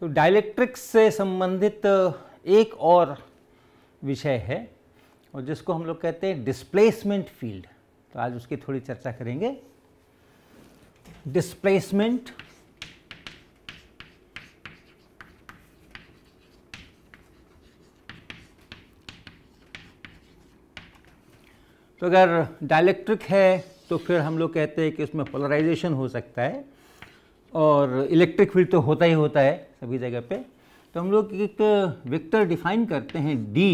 तो डायलेक्ट्रिक्स से संबंधित एक और विषय है और जिसको हम लोग कहते हैं डिस्प्लेसमेंट फील्ड तो आज उसकी थोड़ी चर्चा करेंगे डिस्प्लेसमेंट तो अगर डायलेक्ट्रिक है तो फिर हम लोग कहते हैं कि उसमें पोलराइजेशन हो सकता है और इलेक्ट्रिक फील्ड तो होता ही होता है सभी जगह पे तो हम लोग एक वेक्टर डिफाइन करते हैं डी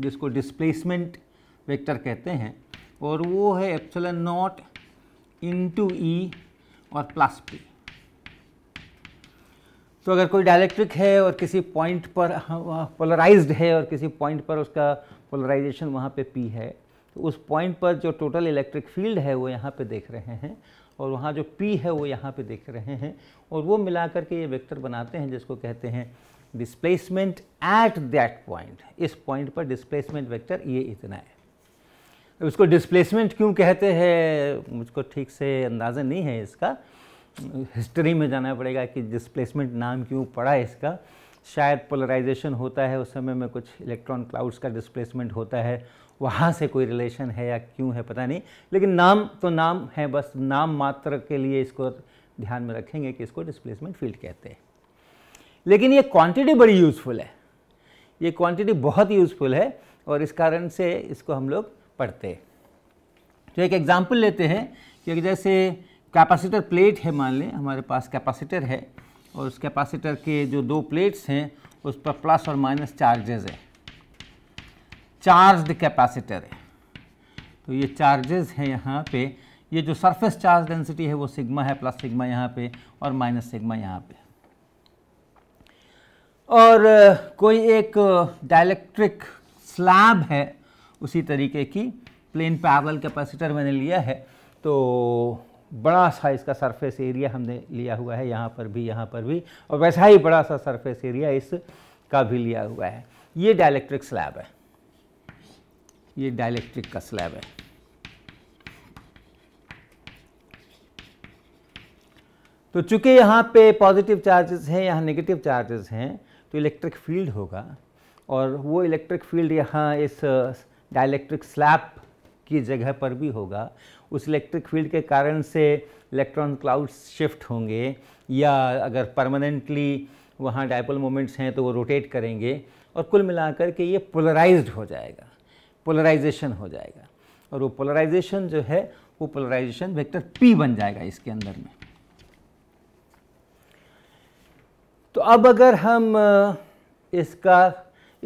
जिसको डिस्प्लेसमेंट वेक्टर कहते हैं और वो है एप्सल नॉट इंटू ई और प्लस पी तो अगर कोई डायलैक्ट्रिक है और किसी पॉइंट पर पोलराइज्ड हाँ, है और किसी पॉइंट पर उसका पोलराइजेशन वहाँ पे पी है तो उस पॉइंट पर जो टोटल इलेक्ट्रिक फील्ड है वो यहाँ पे देख रहे हैं और वहाँ जो पी है वो यहाँ पे देख रहे हैं और वो मिला करके ये वेक्टर बनाते हैं जिसको कहते हैं डिस्प्लेसमेंट एट दैट पॉइंट इस पॉइंट पर डिस्प्लेसमेंट वेक्टर ये इतना है उसको डिस्प्लेसमेंट क्यों कहते हैं मुझको ठीक से अंदाज़ा नहीं है इसका हिस्ट्री में जाना पड़ेगा कि डिस्प्लेसमेंट नाम क्यों पड़ा है इसका शायद पोलराइजेशन होता है उस समय में कुछ इलेक्ट्रॉन क्लाउड्स का डिस्प्लेसमेंट होता है वहाँ से कोई रिलेशन है या क्यों है पता नहीं लेकिन नाम तो नाम है बस नाम मात्र के लिए इसको ध्यान में रखेंगे कि इसको डिस्प्लेसमेंट फील्ड कहते हैं लेकिन ये क्वांटिटी बड़ी यूज़फुल है ये क्वांटिटी बहुत यूज़फुल है और इस कारण से इसको हम लोग पढ़ते हैं तो एक एग्ज़ाम्पल लेते हैं कि जैसे कैपेसिटर प्लेट है मान लें हमारे पास कैपेसिटर है और उस कैपेसिटर के जो दो प्लेट्स हैं उस पर प्लस और माइनस चार्जेज हैं चार्ज्ड कैपेसिटर है तो ये चार्जेस हैं यहाँ पे ये जो सरफेस चार्ज डेंसिटी है वो सिग्मा है प्लस सिग्मा यहाँ पे और माइनस सिग्मा यहाँ पे और कोई एक डायलैक्ट्रिक स्लैब है उसी तरीके की प्लेन पैरल कैपेसिटर मैंने लिया है तो बड़ा सा इसका सरफेस एरिया हमने लिया हुआ है यहाँ पर भी यहाँ पर भी और वैसा ही बड़ा सा सरफेस एरिया इसका भी लिया हुआ है ये डायलैक्ट्रिक स्लैब है ये डाइलेक्ट्रिक का स्लैब है तो चूंकि यहाँ पे पॉजिटिव चार्जेस हैं यहाँ नेगेटिव चार्जेस हैं तो इलेक्ट्रिक फील्ड होगा और वो इलेक्ट्रिक फील्ड यहाँ इस डायलेक्ट्रिक uh, स्लैब की जगह पर भी होगा उस इलेक्ट्रिक फील्ड के कारण से इलेक्ट्रॉन क्लाउड्स शिफ्ट होंगे या अगर परमानेंटली वहाँ डाइपोल मोमेंट्स हैं तो वो रोटेट करेंगे और कुल मिलाकर के ये पोलराइज हो जाएगा पोलराइजेशन हो जाएगा और वो पोलराइजेशन जो है वो पोलराइजेशन वेक्टर पी बन जाएगा इसके अंदर में तो अब अगर हम इसका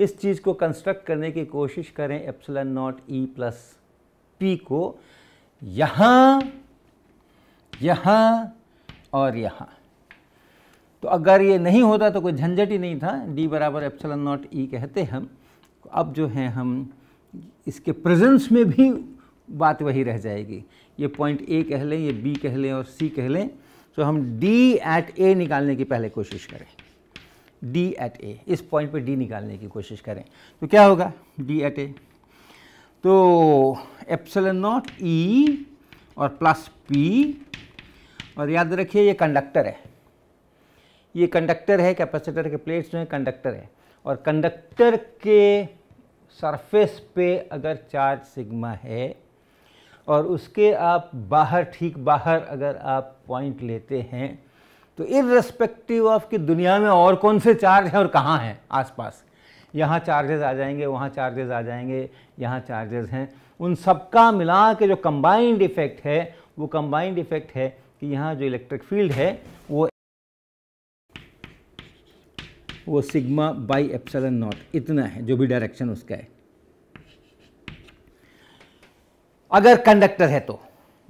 इस चीज़ को कंस्ट्रक्ट करने की कोशिश करें epsilon naught E plus P को यहाँ यहाँ और यहाँ तो अगर ये नहीं होता तो कोई झंझट ही नहीं था डी बराबर एप्सिलन नॉट ई कहते हम अब जो है हम इसके प्रेजेंस में भी बात वही रह जाएगी ये पॉइंट ए कह लें ये बी कह लें और सी कह लें तो हम डी एट ए निकालने की पहले कोशिश करें डी एट ए इस पॉइंट पे डी निकालने की कोशिश करें तो क्या होगा डी एट ए तो एप्सल नॉट ई और प्लस पी और याद रखिए ये कंडक्टर है ये कंडक्टर है कैपेसिटर के प्लेट्स में कंडक्टर है और कंडक्टर के सरफेस पे अगर चार्ज सिग्मा है और उसके आप बाहर ठीक बाहर अगर आप पॉइंट लेते हैं तो इरेस्पेक्टिव ऑफ कि दुनिया में और कौन से चार्ज हैं और कहाँ हैं आसपास यहाँ चार्जेस आ जाएंगे वहाँ चार्जेस आ जाएंगे यहाँ चार्जेस हैं उन सबका मिला के जो कंबाइंड इफ़ेक्ट है वो कंबाइंड इफ़ेक्ट है कि यहाँ जो इलेक्ट्रिक फील्ड है वो वो सिग्मा बाई एप्सलन नॉट इतना है जो भी डायरेक्शन उसका है अगर कंडक्टर है तो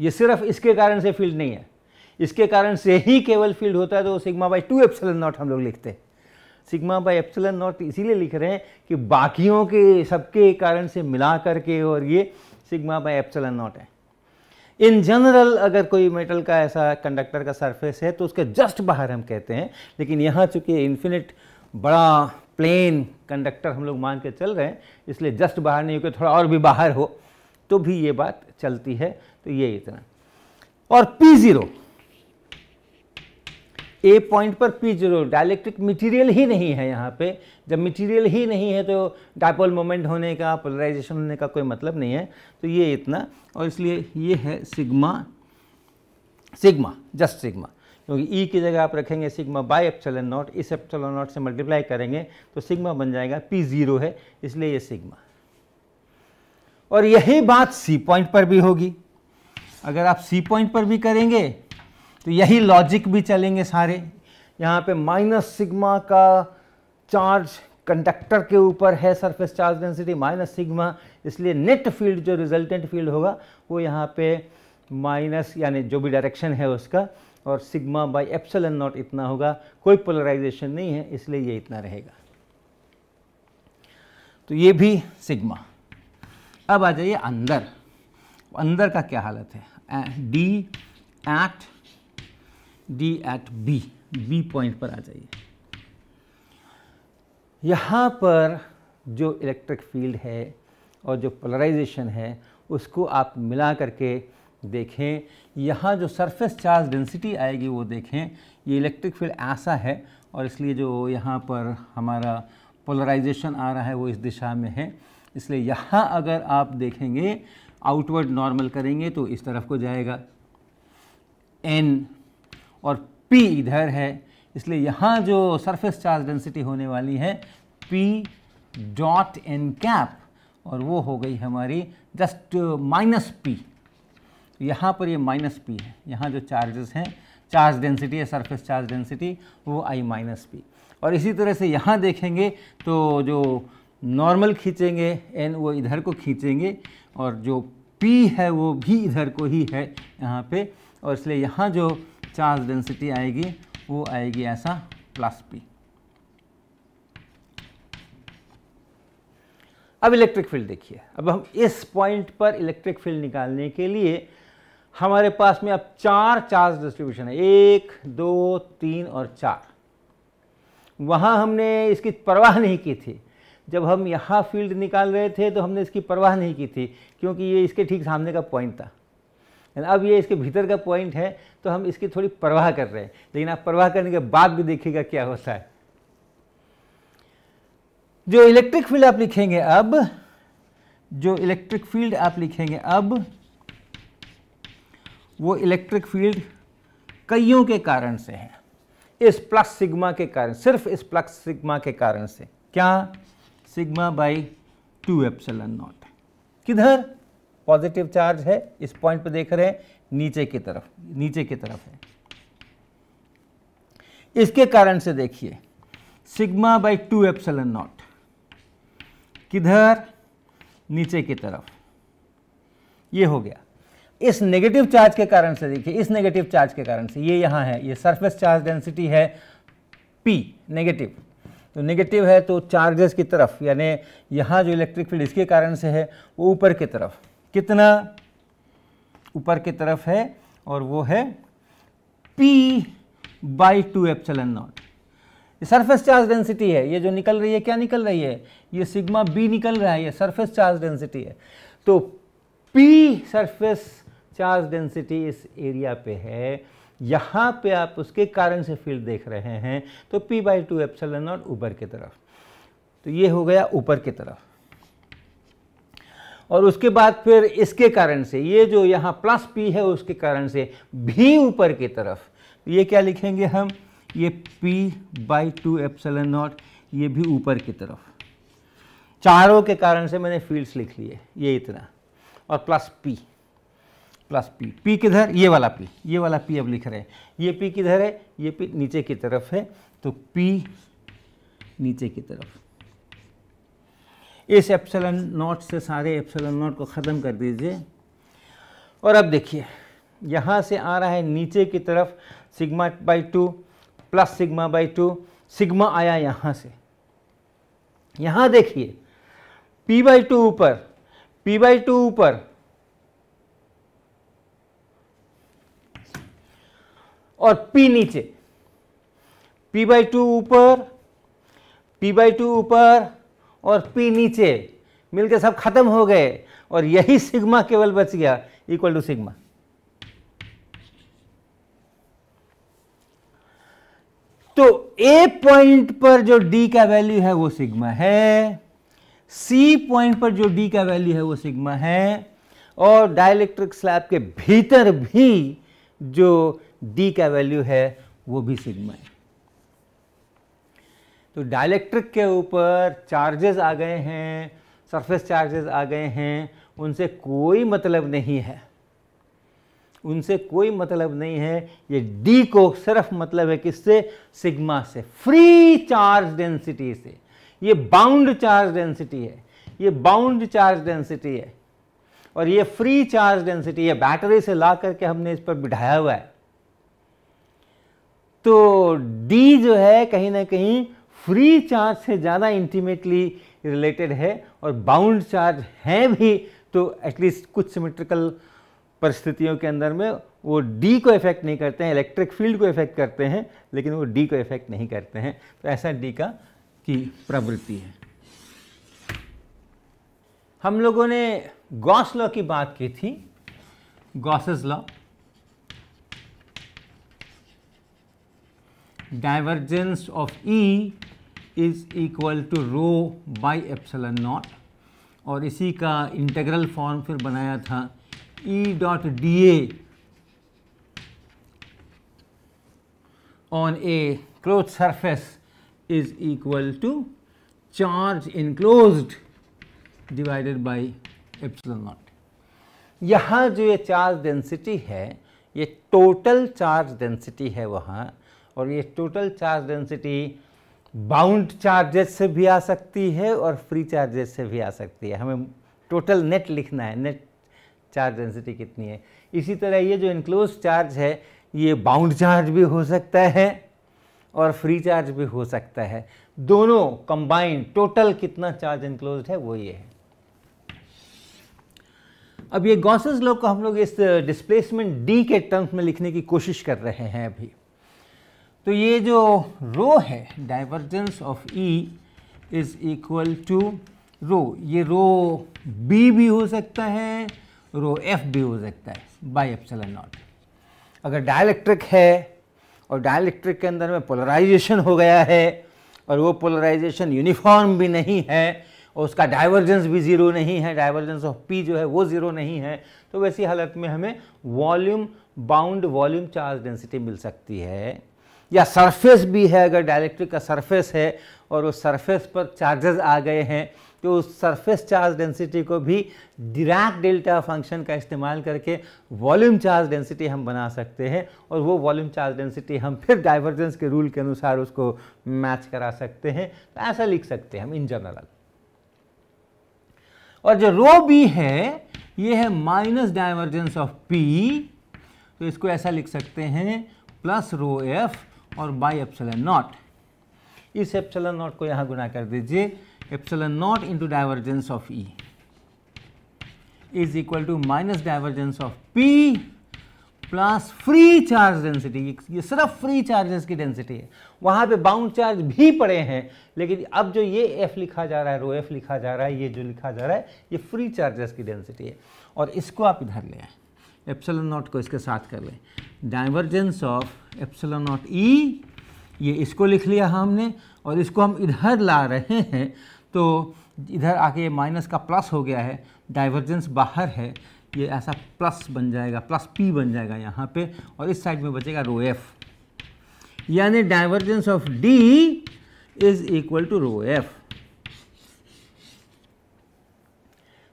ये सिर्फ इसके कारण से फील्ड नहीं है इसके कारण से ही केवल फील्ड होता है तो sigma by two epsilon naught हम लोग लिखते हैं सिग्मा बाई एप्सलन नॉट इसीलिए लिख रहे हैं कि बाकियों के सबके कारण से मिला करके और ये सिग्मा बाई एप्सलन नॉट है इन जनरल अगर कोई मेटल का ऐसा कंडक्टर का सरफेस है तो उसके जस्ट बाहर हम कहते हैं लेकिन यहाँ चूंकि इन्फिनिट बड़ा प्लेन कंडक्टर हम लोग मान के चल रहे हैं इसलिए जस्ट बाहर नहीं हो थोड़ा और भी बाहर हो तो भी ये बात चलती है तो ये इतना और पी जीरो ए पॉइंट पर पी जीरो डायलेक्ट्रिक मटीरियल ही नहीं है यहाँ पे जब मटीरियल ही नहीं है तो डायपोल मोमेंट होने का पोलराइजेशन होने का कोई मतलब नहीं है तो ये इतना और इसलिए ये है सिग्मा सिग्मा जस्ट सिग्मा क्योंकि ई e की जगह आप रखेंगे सिग्मा बाई एप्सलन नॉट इस एप्सलन नॉट से मल्टीप्लाई करेंगे तो सिग्मा बन जाएगा पी ज़ीरो है इसलिए ये सिग्मा और यही बात सी पॉइंट पर भी होगी अगर आप सी पॉइंट पर भी करेंगे तो यही लॉजिक भी चलेंगे सारे यहाँ पे माइनस सिग्मा का चार्ज कंडक्टर के ऊपर है surface charge density minus sigma इसलिए नेट फील्ड जो रिजल्टेंट फील्ड होगा वो यहाँ पे माइनस यानी जो भी डायरेक्शन है उसका और सिग्मा बाई एन नॉट इतना होगा कोई पोलराइजेशन नहीं है इसलिए ये इतना रहेगा तो ये भी सिग्मा अब आ जाइए अंदर अंदर का क्या हालत है D at D at B B point पर आ जाइए यहाँ पर जो इलेक्ट्रिक फील्ड है और जो पोलराइजेशन है उसको आप मिला करके देखें यहाँ जो सरफेस चार्ज डेंसिटी आएगी वो देखें ये इलेक्ट्रिक फील्ड ऐसा है और इसलिए जो यहाँ पर हमारा पोलराइजेशन आ रहा है वो इस दिशा में है इसलिए यहाँ अगर आप देखेंगे आउटवर्ड नॉर्मल करेंगे तो इस तरफ को जाएगा एन और पी इधर है इसलिए यहाँ जो सरफेस चार्ज डेंसिटी होने वाली है पी डॉट एन कैप और वो हो गई हमारी जस्ट माइनस पी तो यहाँ पर ये माइनस पी है यहाँ जो चार्जेस हैं चार्ज डेंसिटी है सरफेस चार्ज डेंसिटी वो आई माइनस पी और इसी तरह से यहाँ देखेंगे तो जो नॉर्मल खींचेंगे एन वो इधर को खींचेंगे और जो पी है वो भी इधर को ही है यहाँ पे और इसलिए यहाँ जो चार्ज डेंसिटी आएगी वो आएगी ऐसा प्लस पी अब इलेक्ट्रिक फील्ड देखिए अब हम इस पॉइंट पर इलेक्ट्रिक फील्ड निकालने के लिए हमारे पास में अब चार चार्ज डिस्ट्रीब्यूशन है एक दो तीन और चार वहाँ हमने इसकी परवाह नहीं की थी जब हम यहाँ फील्ड निकाल रहे थे तो हमने इसकी परवाह नहीं की थी क्योंकि ये इसके ठीक सामने का पॉइंट था अब ये इसके भीतर का पॉइंट है तो हम इसकी थोड़ी परवाह कर रहे हैं लेकिन आप परवाह करने के बाद भी देखिएगा क्या होता है जो इलेक्ट्रिक फील्ड आप लिखेंगे अब जो इलेक्ट्रिक फील्ड आप लिखेंगे अब वो इलेक्ट्रिक फील्ड कईयों के कारण से है इस प्लस सिग्मा के कारण सिर्फ इस प्लस सिग्मा के कारण से क्या sigma by two epsilon naught किधर पॉजिटिव चार्ज है इस पॉइंट पे देख रहे हैं नीचे की तरफ नीचे की तरफ है इसके कारण से देखिए sigma by two epsilon naught किधर नीचे की तरफ ये हो गया इस नेगेटिव चार्ज के कारण से देखिए इस नेगेटिव चार्ज के कारण से ये यहां है ये सरफेस चार्ज डेंसिटी है पी नेगेटिव तो नेगेटिव है तो चार्जेस की तरफ यानी यहां जो इलेक्ट्रिक फील्ड इसके कारण से है वो ऊपर की तरफ कितना ऊपर की तरफ है और वो है P by two epsilon naught surface charge density है ये जो निकल रही है क्या निकल रही है ये सिग्मा बी निकल रहा है ये सरफेस चार्ज डेंसिटी है तो पी सरफेस चार्ज डेंसिटी इस एरिया पे है यहाँ पे आप उसके कारण से फील्ड देख रहे हैं तो P by two epsilon naught ऊपर की तरफ तो ये हो गया ऊपर की तरफ और उसके बाद फिर इसके कारण से ये जो यहाँ प्लस पी है उसके कारण से भी ऊपर की तरफ तो ये क्या लिखेंगे हम ये P by two epsilon naught ये भी ऊपर की तरफ चारों के कारण से मैंने फील्ड्स लिख लिए ये इतना और plus P plus P P किधर ये वाला पी ये वाला पी अब लिख रहे हैं ये पी किधर है ये पी नीचे की तरफ है तो पी नीचे की तरफ इस एप्सलन नॉट से सारे एप्सलन नॉट को ख़त्म कर दीजिए और अब देखिए यहाँ से आ रहा है नीचे की तरफ sigma by two plus sigma by two sigma आया यहाँ से यहाँ देखिए पी बाई टू ऊपर पी बाई टू ऊपर और पी नीचे पी बाई टू ऊपर पी बाई टू ऊपर और पी नीचे मिलकर सब खत्म हो गए और यही सिग्मा केवल बच गया इक्वल टू सिग्मा तो ए पॉइंट पर जो डी का वैल्यू है वो सिग्मा है सी पॉइंट पर जो डी का वैल्यू है वो सिग्मा है और डायलैक्ट्रिक स्लैब के भीतर भी जो d का वैल्यू है वो भी सिग्मा है तो डायलैक्ट्रिक के ऊपर चार्जेस आ गए हैं सरफेस चार्जेस आ गए हैं उनसे कोई मतलब नहीं है उनसे कोई मतलब नहीं है ये डी को सिर्फ मतलब है किससे सिग्मा से फ्री चार्ज डेंसिटी से ये बाउंड चार्ज डेंसिटी है ये बाउंड चार्ज डेंसिटी है और ये फ्री चार्ज डेंसिटी है बैटरी से ला करके हमने इस पर बिठाया हुआ है तो डी जो है कहीं ना कहीं फ्री चार्ज से ज़्यादा इंटीमेटली रिलेटेड है और बाउंड चार्ज है भी तो एटलीस्ट कुछ सिमेट्रिकल परिस्थितियों के अंदर में वो डी को इफेक्ट नहीं करते हैं इलेक्ट्रिक फील्ड को इफेक्ट करते हैं लेकिन वो डी को इफेक्ट नहीं करते हैं तो ऐसा डी का की प्रवृत्ति है हम लोगों ने गॉस लॉ की बात की थी Gauss's law divergence of E e is equal to rho by epsilon naught और इसी का इंटेग्रल फॉर्म फिर बनाया था E e dot D A on A closed surface is equal to charge enclosed divided by epsilon naught यहाँ जो ये charge density है ये टोटल चार्ज डेंसिटी है वहाँ और ये total charge density bound charges से भी आ सकती है और फ्री चार्जेस से भी आ सकती है हमें टोटल नेट लिखना है नेट चार्ज डेंसिटी कितनी है इसी तरह ये जो इनक्लोज चार्ज है ये बाउंड चार्ज भी हो सकता है और फ्री चार्ज भी हो सकता है दोनों कंबाइंड टोटल कितना चार्ज इनक्लोज है वो ये है अब ये गॉसेज लॉ को हम लोग इस डिस्प्लेसमेंट डी के टर्म्स में लिखने की कोशिश कर रहे हैं अभी तो ये जो रो है divergence of E is equal to rho ये रो बी भी हो सकता है रो एफ भी हो सकता है बाई एप्सलन नॉट अगर डायलैक्ट्रिक है और डायलैक्ट्रिक के अंदर में पोलराइजेशन हो गया है और वो पोलराइजेशन यूनिफॉर्म भी नहीं है और उसका डाइवर्जेंस भी ज़ीरो नहीं है डाइवर्जेंस ऑफ पी जो है वो ज़ीरो नहीं है तो वैसी हालत में हमें volume bound volume charge density मिल सकती है या सरफेस भी है अगर डायलेक्ट्रिक का सरफेस है और उस सरफेस पर चार्जेस आ गए हैं तो उस सरफेस चार्ज डेंसिटी को भी डिराक डेल्टा फंक्शन का इस्तेमाल करके वॉल्यूम चार्ज डेंसिटी हम बना सकते हैं और वो वॉल्यूम चार्ज डेंसिटी हम फिर डाइवर्जेंस के रूल के अनुसार उसको मैच करा सकते हैं तो ऐसा लिख सकते हैं हम इन जनरल और जो रो बी है ये है माइनस डाइवर्जेंस ऑफ पी तो इसको ऐसा लिख सकते हैं प्लस रो एफ और बाई एप्सलन नॉट इस एप्सलन नॉट को यहाँ गुना कर दीजिए epsilon naught into divergence of E is equal to minus divergence of P plus free charge density ये सिर्फ फ्री चार्जेस की डेंसिटी है वहाँ पे बाउंड चार्ज भी पड़े हैं लेकिन अब जो ये एफ लिखा जा रहा है रो एफ लिखा जा रहा है ये जो लिखा जा रहा है ये फ्री चार्जेस की डेंसिटी है और इसको आप इधर ले आए एप्सलन नॉट को इसके साथ कर लें divergence of epsilon naught E ये इसको लिख लिया हमने और इसको हम इधर ला रहे हैं तो इधर आके माइनस का प्लस हो गया है डाइवर्जेंस बाहर है ये ऐसा प्लस बन जाएगा प्लस पी बन जाएगा यहाँ पे और इस साइड में बचेगा रो एफ यानी divergence of D is equal to rho F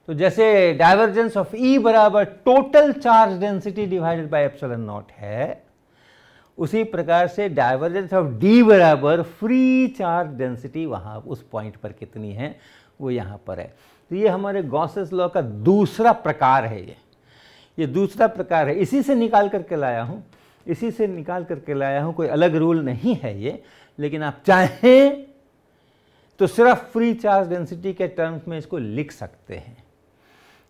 तो जैसे डाइवर्जेंस ऑफ ई बराबर total charge density divided by epsilon naught है उसी प्रकार से डाइवर्जेंस ऑफ डी बराबर फ्री चार्ज डेंसिटी वहां उस पॉइंट पर कितनी है वो यहां पर है तो ये हमारे गॉसेस लॉ का दूसरा प्रकार है ये ये दूसरा प्रकार है इसी से निकाल करके लाया हूँ इसी से निकाल करके लाया हूँ कोई अलग रूल नहीं है ये लेकिन आप चाहें तो सिर्फ फ्री चार्ज डेंसिटी के टर्म्स में इसको लिख सकते हैं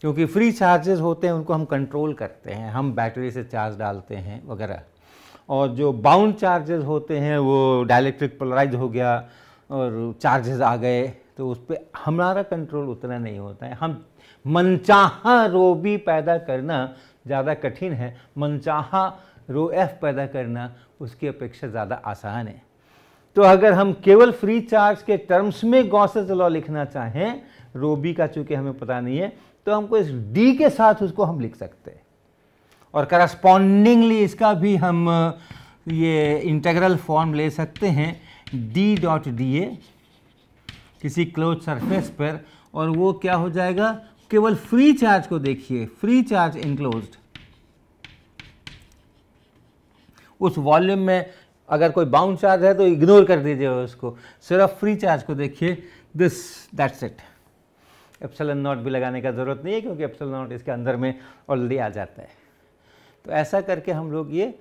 क्योंकि फ्री चार्जेस होते हैं उनको हम कंट्रोल करते हैं हम बैटरी से चार्ज डालते हैं वगैरह और जो बाउंड चार्जेस होते हैं वो डायलैक्ट्रिक पोलराइज हो गया और चार्जेस आ गए तो उस पर हमारा कंट्रोल उतना नहीं होता है हम मनचाहा रोबी पैदा करना ज़्यादा कठिन है मनचाहा रो एफ पैदा करना उसकी अपेक्षा ज़्यादा आसान है तो अगर हम केवल फ्री चार्ज के टर्म्स में गौसेज लॉ लिखना चाहें रोबी का चूँकि हमें पता नहीं है तो हमको इस डी के साथ उसको हम लिख सकते हैं और करस्पॉन्डिंगली इसका भी हम ये इंटेग्रल फॉर्म ले सकते हैं डी डॉट डी ए किसी क्लोज सरफेस पर और वो क्या हो जाएगा केवल फ्री चार्ज को देखिए फ्री चार्ज इनक्लोज उस वॉल्यूम में अगर कोई बाउंड चार्ज है तो इग्नोर कर दीजिए उसको सिर्फ फ्री चार्ज को देखिए this that's it epsilon naught भी लगाने का ज़रूरत नहीं है क्योंकि एप्सल नॉट इसके अंदर में ऑलरेडी आ जाता है तो ऐसा करके हम लोग ये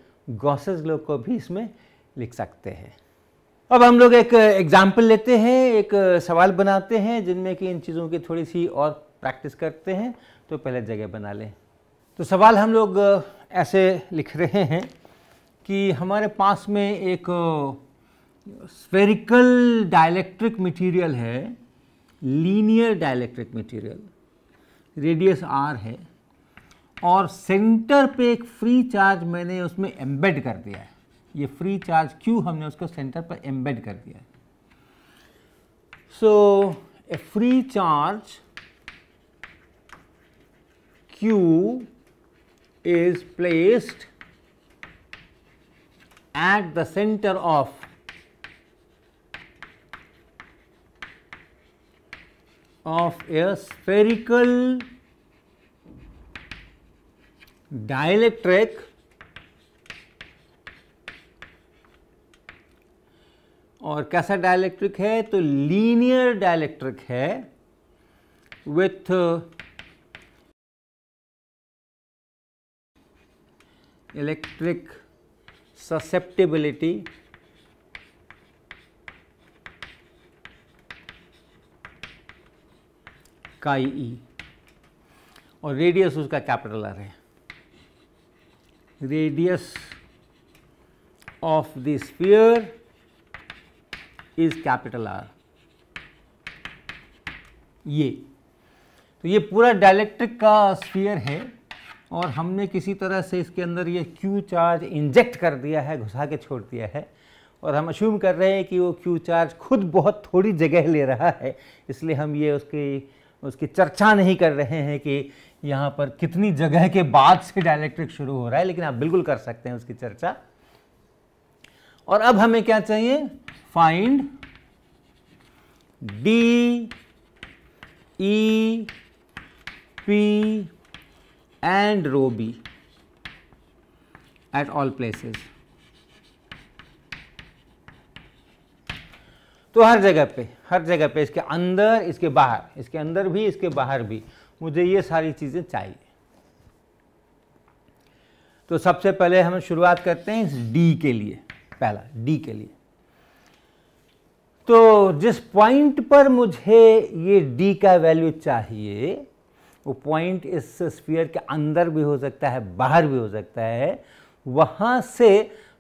गॉसेज लोग को भी इसमें लिख सकते हैं अब हम लोग एक एग्जाम्पल uh, लेते हैं एक uh, सवाल बनाते हैं जिनमें कि इन चीज़ों की थोड़ी सी और प्रैक्टिस करते हैं तो पहले जगह बना लें तो सवाल हम लोग uh, ऐसे लिख रहे हैं कि हमारे पास में एक स्फेरिकल डायलैक्ट्रिक मटेरियल है linear dielectric material radius R है और सेंटर पे एक फ्री चार्ज मैंने उसमें एम्बेड कर दिया है ये फ्री चार्ज क्यू हमने उसको सेंटर पर एम्बेड कर दिया है so a free charge Q is placed at the centre of of a spherical dielectric और कैसा डायलैक्ट्रिक है तो लीनियर डायलैक्ट्रिक है विथ इलेक्ट्रिक ससेप्टेबिलिटी का ई e. और रेडियस उसका कैपिटल आर है radius of the sphere is capital R ये तो ये पूरा डायलैक्ट्रिक का स्फीयर है और हमने किसी तरह से इसके अंदर ये क्यू चार्ज इंजेक्ट कर दिया है घुसा के छोड़ दिया है और हम अश्यूम कर रहे हैं कि वो क्यू चार्ज खुद बहुत थोड़ी जगह ले रहा है इसलिए हम ये उसकी उसकी चर्चा नहीं कर रहे हैं कि यहाँ पर कितनी जगह के बाद से डायलैक्ट्रिक शुरू हो रहा है लेकिन आप बिल्कुल कर सकते हैं उसकी चर्चा और अब हमें क्या चाहिए find D E P and rho B at all places तो हर जगह पे हर जगह पे इसके अंदर इसके बाहर इसके अंदर भी इसके बाहर भी मुझे ये सारी चीज़ें चाहिए तो सबसे पहले हम शुरुआत करते हैं इस डी के लिए पहला डी के लिए तो जिस पॉइंट पर मुझे ये डी का वैल्यू चाहिए वो पॉइंट इस स्फीयर के अंदर भी हो सकता है बाहर भी हो सकता है वहाँ से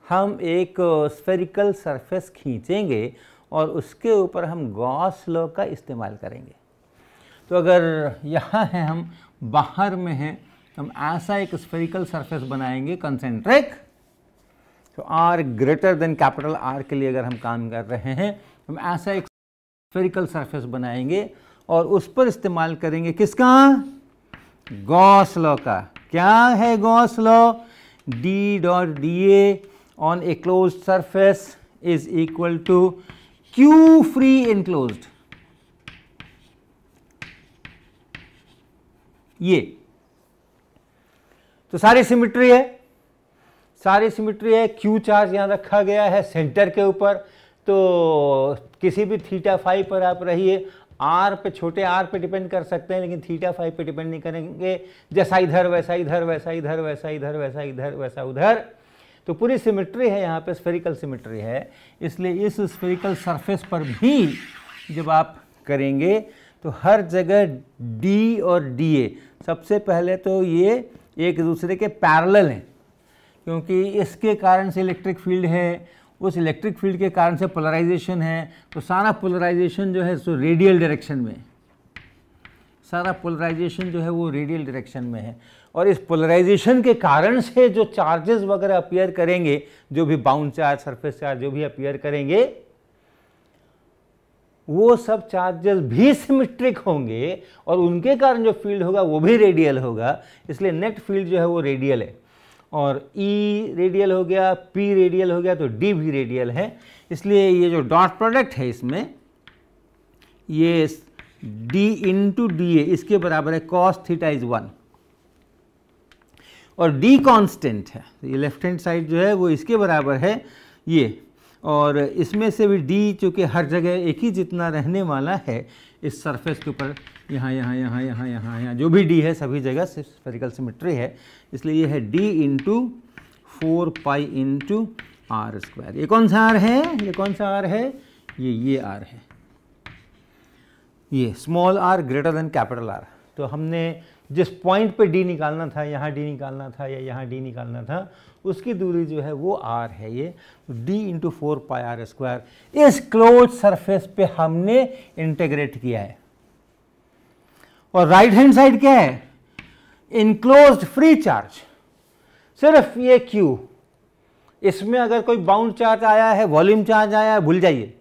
हम एक स्फेरिकल सरफेस खींचेंगे और उसके ऊपर हम गॉस लॉ का इस्तेमाल करेंगे तो अगर यहाँ हैं हम बाहर में हैं तो हम ऐसा एक स्फेरिकल सरफेस बनाएंगे कंसेंट्रिक तो R greater than capital R के लिए अगर हम काम कर रहे हैं हम ऐसा एक स्फेरिकल सरफेस बनाएंगे और उस पर इस्तेमाल करेंगे किसका गॉस लॉ का क्या है Gauss law D dot D A on a close surface is equal to Q free enclose ये तो सारी सिमिट्री है सारी सिमिट्री है क्यू चार्ज यहाँ रखा गया है सेंटर के ऊपर तो किसी भी थीटा फाइव पर आप रहिए आर पे छोटे आर पे डिपेंड कर सकते हैं लेकिन थीटा फाइव पे डिपेंड नहीं करेंगे जैसा इधर वैसा इधर वैसा इधर वैसा इधर वैसा इधर वैसा उधर तो पूरी सिमिट्री है यहाँ पे स्फेरिकल सिमिट्री है इसलिए इस स्फेरिकल सरफेस पर भी जब आप करेंगे तो हर जगह डी और डी ए सबसे पहले तो ये एक दूसरे के पैरल हैं क्योंकि इसके कारण से इलेक्ट्रिक फील्ड है उस इलेक्ट्रिक फील्ड के कारण से पोलराइजेशन है तो सारा पोलराइजेशन जो है सो रेडियल डायरेक्शन में सारा पोलराइजेशन जो है वो रेडियल डायरेक्शन में है और इस पोलराइजेशन के कारण से जो चार्जेस वगैरह अपियर करेंगे जो भी बाउंड चार्ज सरफेस चार्ज जो भी अपियर करेंगे वो सब चार्जेस भी सिमेट्रिक होंगे और उनके कारण जो फील्ड होगा वो भी रेडियल होगा इसलिए नेट फील्ड जो है वो रेडियल है और ई e रेडियल हो गया पी रेडियल हो गया तो डी भी रेडियल है इसलिए ये जो डॉट प्रोडक्ट है इसमें ये डी इंटू डी ए इसके बराबर है कॉस थीटा इज वन और डी कांस्टेंट है तो ये लेफ्ट हैंड साइड जो है वो इसके बराबर है ये और इसमें से भी डी चूँकि हर जगह एक ही जितना रहने वाला है इस सरफेस के ऊपर यहाँ यहाँ यहाँ यहाँ यहाँ यहाँ जो भी डी है सभी जगह सिर्फ स्फेरिकल सिमेट्री है इसलिए ये है D into four pi into R square ये कौन सा आर है ये कौन सा आर है ये ये आर है ये small R greater than capital R तो हमने जिस पॉइंट पे डी निकालना था यहाँ डी निकालना था या यहाँ डी निकालना था उसकी दूरी जो है वो आर है ये D into four pi R square इस क्लोज सरफेस पे हमने इंटेग्रेट किया है और राइट हैंड साइड क्या है इनक्लोज फ्री चार्ज सिर्फ ये क्यू इसमें अगर कोई बाउंड चार्ज आया है वॉल्यूम चार्ज आया है भूल जाइए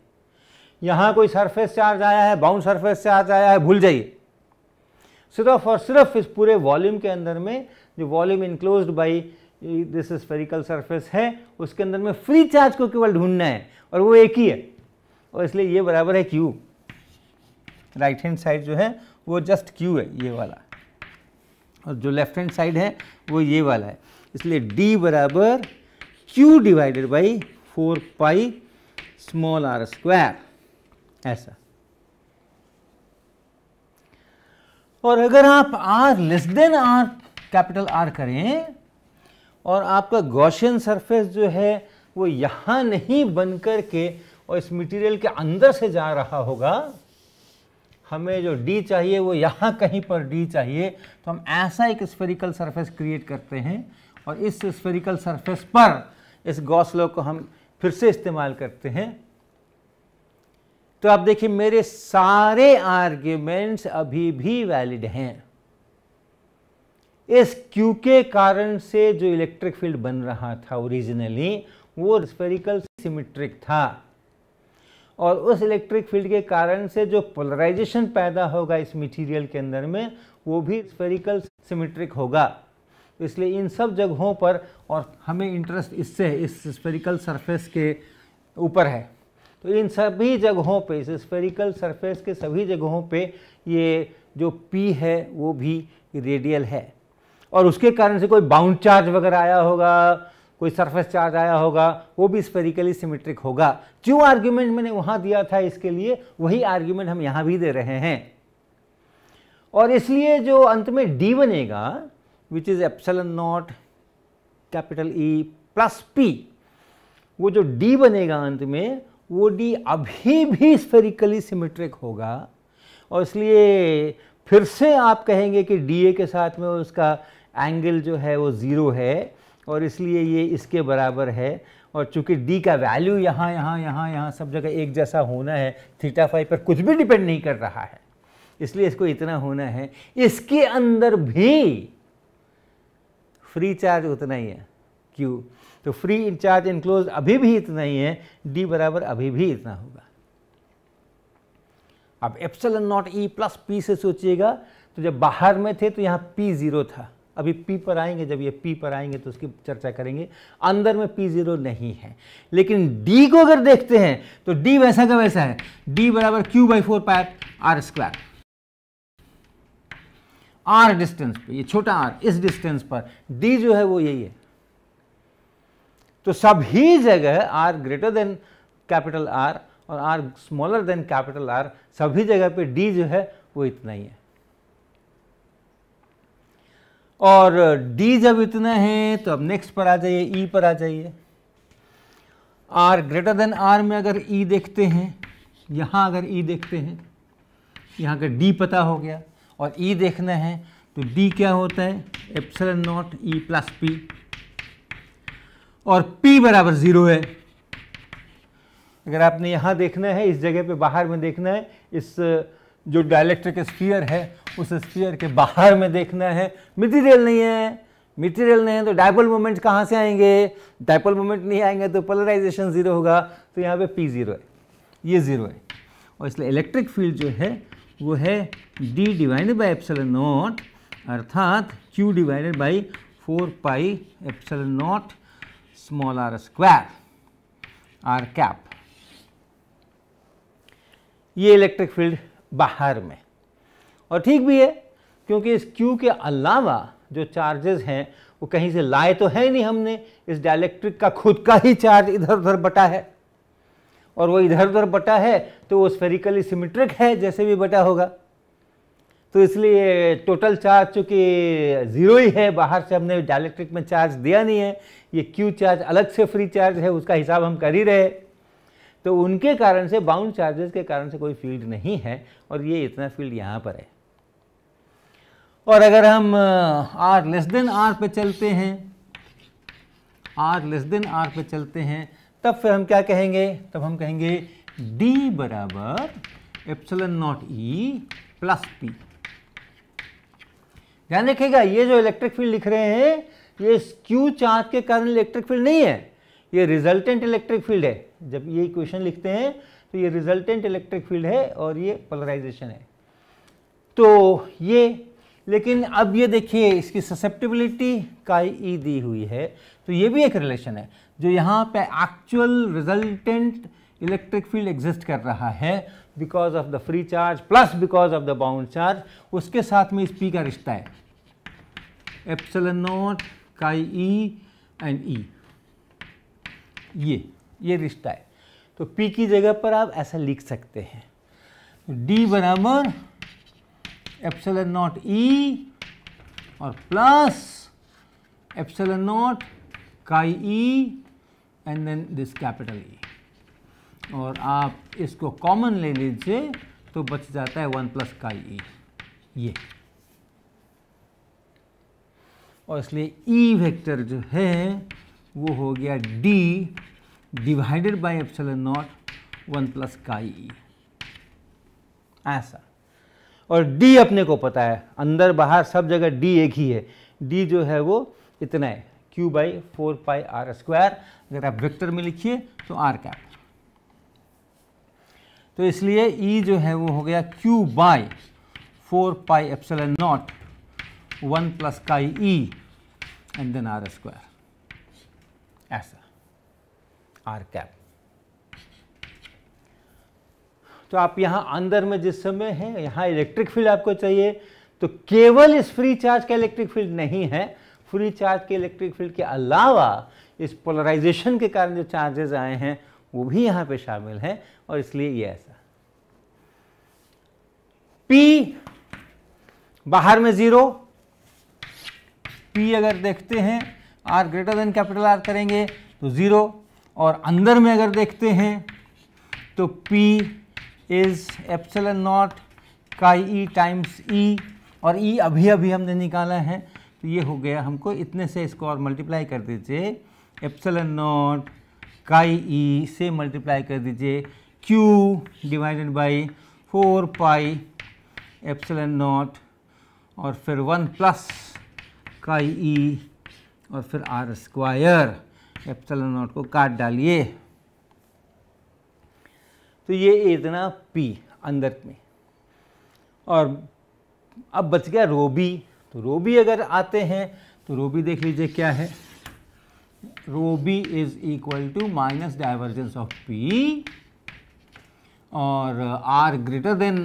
यहां कोई सरफेस चार्ज आया है बाउंड सरफेस चार्ज आया है भूल जाइए सिर्फ और सिर्फ इस पूरे वॉल्यूम के अंदर में जो volume enclose by this spherical surface है उसके अंदर में फ्री चार्ज को केवल ढूंढना है और वो एक ही है और इसलिए ये बराबर है क्यू राइट हैंड साइड जो है वो जस्ट क्यू है ये वाला और जो लेफ्ट हैंड साइड है वो ये वाला है इसलिए डी बराबर Q divided by four pi small R square ऐसा और अगर आप R less than R capital R करें और आपका गौशियन सरफेस जो है वो यहां नहीं बन के और इस मटेरियल के अंदर से जा रहा होगा हमें जो डी चाहिए वो यहाँ कहीं पर डी चाहिए तो हम ऐसा एक स्फेरिकल सरफेस क्रिएट करते हैं और इस स्फेरिकल सरफेस पर इस गॉस लॉ को हम फिर से इस्तेमाल करते हैं तो आप देखिए मेरे सारे आर्ग्यूमेंट्स अभी भी वैलिड हैं इस क्यू के कारण से जो इलेक्ट्रिक फील्ड बन रहा था ओरिजिनली वो स्फेरिकल सिमेट्रिक था और उस इलेक्ट्रिक फील्ड के कारण से जो पोलराइजेशन पैदा होगा इस मटेरियल के अंदर में वो भी स्फेरिकल सिमेट्रिक होगा इसलिए इन सब जगहों पर और हमें इंटरेस्ट इससे इस स्फेरिकल सरफेस के ऊपर है तो इन सभी जगहों पे इस स्फेरिकल सरफेस के सभी जगहों पे ये जो पी है वो भी रेडियल है और उसके कारण से कोई बाउंड चार्ज वगैरह आया होगा कोई सरफेस चार्ज आया होगा वो भी स्पेरिकली सिमेट्रिक होगा जो आर्ग्यूमेंट मैंने वहां दिया था इसके लिए वही आर्ग्यूमेंट हम यहां भी दे रहे हैं और इसलिए जो अंत में डी बनेगा which is epsilon naught capital E plus P वो जो डी बनेगा अंत में वो डी अभी भी स्पेरिकली सिमेट्रिक होगा और इसलिए फिर से आप कहेंगे कि डी ए के साथ में उसका एंगल जो है वो ज़ीरो है और इसलिए ये इसके बराबर है और चूंकि डी का वैल्यू यहाँ यहाँ यहाँ यहाँ सब जगह एक जैसा होना है थीटा फाइव पर कुछ भी डिपेंड नहीं कर रहा है इसलिए इसको इतना होना है इसके अंदर भी फ्री चार्ज उतना ही है क्यू तो फ्री इन चार्ज इनक्लोज अभी भी इतना ही है डी बराबर अभी भी इतना होगा अब epsilon naught E plus P से सोचिएगा तो जब बाहर में थे तो यहाँ पी ज़ीरो था अभी पी पर आएंगे जब ये पी पर आएंगे तो उसकी चर्चा करेंगे अंदर में पी जीरो नहीं है लेकिन डी को अगर देखते हैं तो डी वैसा का वैसा है डी बराबर Q by four pi R square R distance पे ये छोटा आर इस डिस्टेंस पर डी जो है वो यही है तो सभी जगह R greater than capital R और R smaller than capital R सभी जगह पे डी जो है वो इतना ही है और डी जब इतना है तो अब नेक्स्ट पर आ जाइए ई e पर आ जाइए आर ग्रेटर देन आर में अगर ई e देखते हैं यहाँ अगर ई e देखते हैं यहाँ का डी पता हो गया और ई e देखना है तो डी क्या होता है epsilon naught E plus P और पी बराबर ज़ीरो है अगर आपने यहाँ देखना है इस जगह पे बाहर में देखना है इस जो डायलेक्ट्रिक स्फीयर है उस स्पीयर के बाहर में देखना है मिटीरियल नहीं है मटेरियल नहीं है तो डायपल मोमेंट कहाँ से आएंगे डायपल मोमेंट नहीं आएंगे तो पोलराइजेशन ज़ीरो होगा तो यहाँ पे पी ज़ीरो है ये ज़ीरो है और इसलिए इलेक्ट्रिक फील्ड जो है वो है D divided by epsilon naught अर्थात Q divided by four pi epsilon naught small R square R cap ये इलेक्ट्रिक फील्ड बाहर में और ठीक भी है क्योंकि इस क्यू के अलावा जो चार्जेस हैं वो कहीं से लाए तो है नहीं हमने इस डायलैक्ट्रिक का खुद का ही चार्ज इधर उधर बटा है और वो इधर उधर बटा है तो वो स्फेरिकली सिमेट्रिक है जैसे भी बटा होगा तो इसलिए टोटल चार्ज चूँकि ज़ीरो ही है बाहर से हमने डायलैक्ट्रिक में चार्ज दिया नहीं है ये क्यू चार्ज अलग से फ्री चार्ज है उसका हिसाब हम कर ही रहे तो उनके कारण से बाउंड चार्जेस के कारण से कोई फील्ड नहीं है और ये इतना फील्ड यहाँ पर है और अगर हम आर लेस देन आर पे चलते हैं आर लेस देन आर पे चलते हैं तब फिर हम क्या कहेंगे तब हम कहेंगे डी बराबर epsilon naught E plus P ध्यान रखिएगा ये जो इलेक्ट्रिक फील्ड लिख रहे हैं ये क्यू चार्ज के कारण इलेक्ट्रिक फील्ड नहीं है ये रिजल्टेंट इलेक्ट्रिक फील्ड है जब ये इक्वेशन लिखते हैं तो ये रिजल्टेंट इलेक्ट्रिक फील्ड है और ये पोलराइजेशन है तो ये लेकिन अब ये देखिए इसकी ससेप्टिबिलिटी का ई दी हुई है तो ये भी एक रिलेशन है जो यहाँ पे actual resultant electric field exist कर रहा है because of the free charge plus because of the bound charge उसके साथ में इस पी का रिश्ता है एप्सल नोट का ई एंड ई ये ये रिश्ता है तो पी की जगह पर आप ऐसा लिख सकते हैं डी बराबर एप्सलन नॉट ई और plus epsilon naught chi E and then this capital E और आप इसको कॉमन ले लीजिए तो बच जाता है वन प्लस काई ई ये और इसलिए ई e वेक्टर जो है वो हो गया D divided by epsilon naught one plus chi E ऐसा और डी अपने को पता है अंदर बाहर सब जगह डी एक ही है डी जो है वो इतना है Q by four pi R square अगर आप वेक्टर में लिखिए तो आर का तो इसलिए ई e जो है वो हो गया Q by four pi and naught one plus का E and then R square ऐसा आर कैप तो आप यहाँ अंदर में जिस समय हैं यहाँ इलेक्ट्रिक फील्ड आपको चाहिए तो केवल इस फ्री चार्ज का इलेक्ट्रिक फील्ड नहीं है फ्री चार्ज के इलेक्ट्रिक फील्ड के अलावा इस पोलराइजेशन के कारण जो चार्जेस आए हैं वो भी यहाँ पे शामिल हैं और इसलिए ये ऐसा P बाहर में ज़ीरो P अगर देखते हैं R greater than capital R करेंगे तो ज़ीरो और अंदर में अगर देखते हैं तो P इज एप्सलन नॉट का ई टाइम्स ई और ई e अभी अभी हमने निकाला है तो ये हो गया हमको इतने से इसको और मल्टीप्लाई कर दीजिए एप्सलन नॉट काई ई से मल्टीप्लाई कर दीजिए Q divided by four pi epsilon naught और फिर वन प्लस काई ई और फिर आर स्क्वायर एप्सलन नॉट को काट डालिए तो ये इतना पी अंदर में और अब बच गया रोबी तो रोबी अगर आते हैं तो रोबी देख लीजिए क्या है rho B is equal to minus divergence of P और R greater than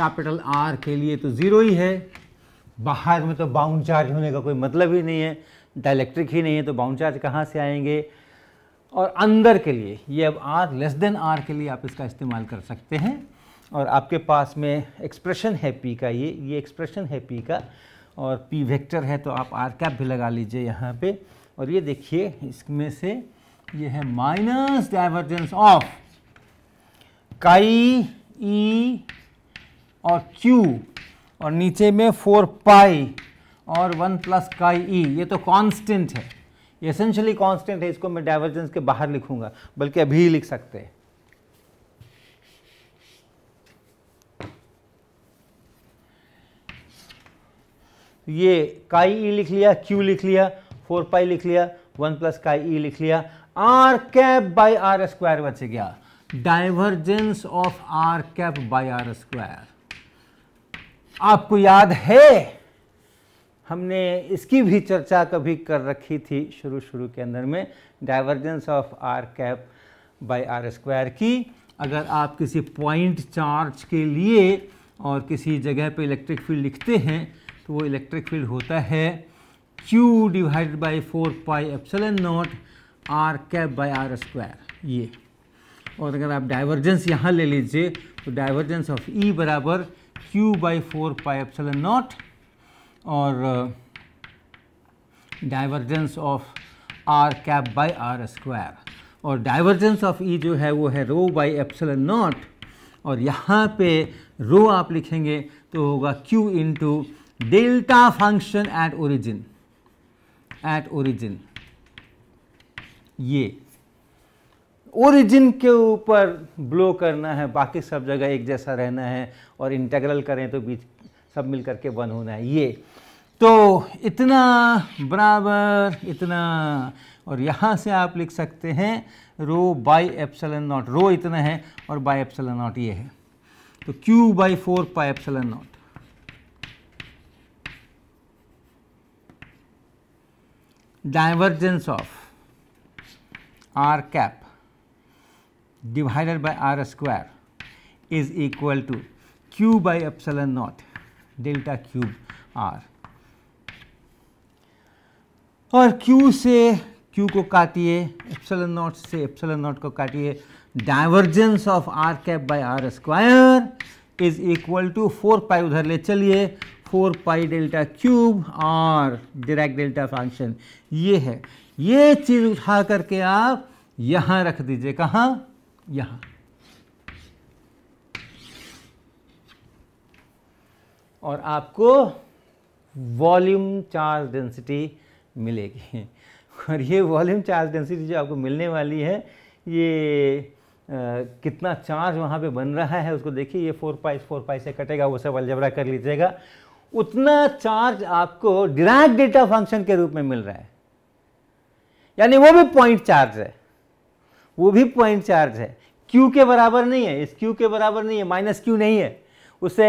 capital R के लिए तो ज़ीरो ही है बाहर में तो बाउंड चार्ज होने का कोई मतलब ही नहीं है डायलैक्ट्रिक ही नहीं है तो बाउंड चार्ज कहाँ से आएंगे और अंदर के लिए ये अब आर लेस देन आर के लिए आप इसका इस्तेमाल कर सकते हैं और आपके पास में एक्सप्रेशन है पी का ये ये एक्सप्रेशन है पी का और पी वेक्टर है तो आप आर कैप भी लगा लीजिए यहाँ पे और ये देखिए इसमें से ये है माइनस डाइवर्जेंस ऑफ काई ई और क्यू और नीचे में फोर पाई और वन प्लस काई ई ये तो कांस्टेंट है एसेंशियली कांस्टेंट है इसको मैं डाइवर्जेंस के बाहर लिखूंगा बल्कि अभी ही लिख सकते हैं ये काई ई e लिख लिया क्यू लिख लिया फोर पाई लिख लिया वन प्लस काई ई लिख लिया R cap by R square बच गया divergence of R cap by R square आपको याद है हमने इसकी भी चर्चा कभी कर रखी थी शुरू शुरू के अंदर में divergence of R cap by R square की अगर आप किसी पॉइंट चार्ज के लिए और किसी जगह पे इलेक्ट्रिक फील्ड लिखते हैं तो वो इलेक्ट्रिक फील्ड होता है Q divide by four pi N naught R cap by R square ये और अगर आप डाइवर्जेंस यहाँ ले लीजिए तो डाइवर्जेंस ऑफ ई बराबर Q by four pi N naught और divergence of R cap by R square और डाइवर्जेंस ऑफ ई जो है वो है रो बाई एप्सल नॉट और यहाँ पे रो आप लिखेंगे तो होगा Q into delta function at origin at origin ये ओरिजिन के ऊपर ब्लो करना है बाकी सब जगह एक जैसा रहना है और इंटेग्रल करें तो बीच सब मिल करके वन होना है ये तो इतना बराबर इतना और यहाँ से आप लिख सकते हैं rho by epsilon naught rho इतना है और बाय एप्सलन नॉट ये है तो Q by four pi epsilon naught divergence of r cap divided by r square is equal to q by epsilon naught delta cube r और Q से Q को काटिए एप्सल not से एप्सल नॉट को काटिए divergence of R cap by R square is equal to four pi उधर ले चलिए four pi delta cube और डिरेक्ट डेल्टा फंक्शन ये है ये चीज़ उठा करके आप यहां रख दीजिए कहा यहां और आपको वॉल्यूम चार्ज डेंसिटी मिलेगी और ये वॉल्यूम चार्ज डेंसिटी जो आपको मिलने वाली है ये आ, कितना चार्ज वहाँ पे बन रहा है उसको देखिए ये फोर पाइस फोर पाइस से कटेगा वो सब अलजबरा कर लीजिएगा उतना चार्ज आपको डिराक डेटा फंक्शन के रूप में मिल रहा है यानी वो भी पॉइंट चार्ज है वो भी पॉइंट चार्ज है क्यू के बराबर नहीं है इस क्यू के बराबर नहीं है माइनस क्यू नहीं है उससे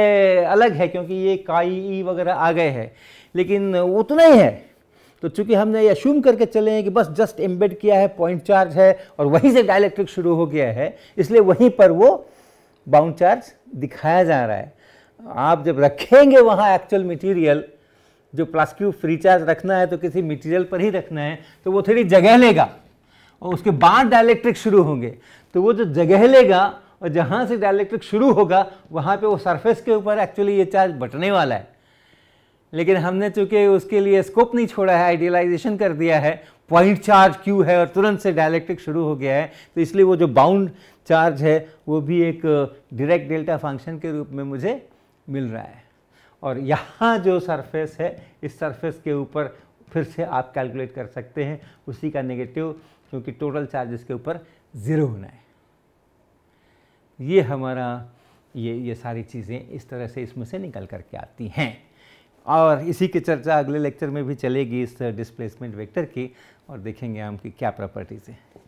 अलग है क्योंकि ये काई ई e वगैरह आ गए हैं लेकिन उतना ही है तो चूंकि हमने अशूम करके चले हैं कि बस जस्ट एम्बेड किया है पॉइंट चार्ज है और वहीं से डायलैक्ट्रिक शुरू हो गया है इसलिए वहीं पर वो बाउंड चार्ज दिखाया जा रहा है आप जब रखेंगे वहाँ एक्चुअल मटीरियल जो प्लास्टिक फ्री चार्ज रखना है तो किसी मटीरियल पर ही रखना है तो वो थोड़ी जगह लेगा और उसके बाद डायलैक्ट्रिक शुरू होंगे तो वो जो जगह लेगा और जहाँ से डायलैक्ट्रिक शुरू होगा वहाँ पे वो सरफेस के ऊपर एक्चुअली ये चार्ज बटने वाला है लेकिन हमने चूंकि उसके लिए स्कोप नहीं छोड़ा है आइडियलाइजेशन कर दिया है पॉइंट चार्ज क्यू है और तुरंत से डायलैक्ट्रिक शुरू हो गया है तो इसलिए वो जो बाउंड चार्ज है वो भी एक डायरेक्ट डेल्टा फंक्शन के रूप में मुझे मिल रहा है और यहाँ जो सरफेस है इस सरफेस के ऊपर फिर से आप कैलकुलेट कर सकते हैं उसी का नेगेटिव क्योंकि टोटल चार्ज इसके ऊपर ज़ीरो होना है ये हमारा ये ये सारी चीज़ें इस तरह से इसमें से निकल करके आती हैं और इसी की चर्चा अगले लेक्चर में भी चलेगी इस डिस्प्लेसमेंट वेक्टर की और देखेंगे हम कि क्या प्रॉपर्टीज़ है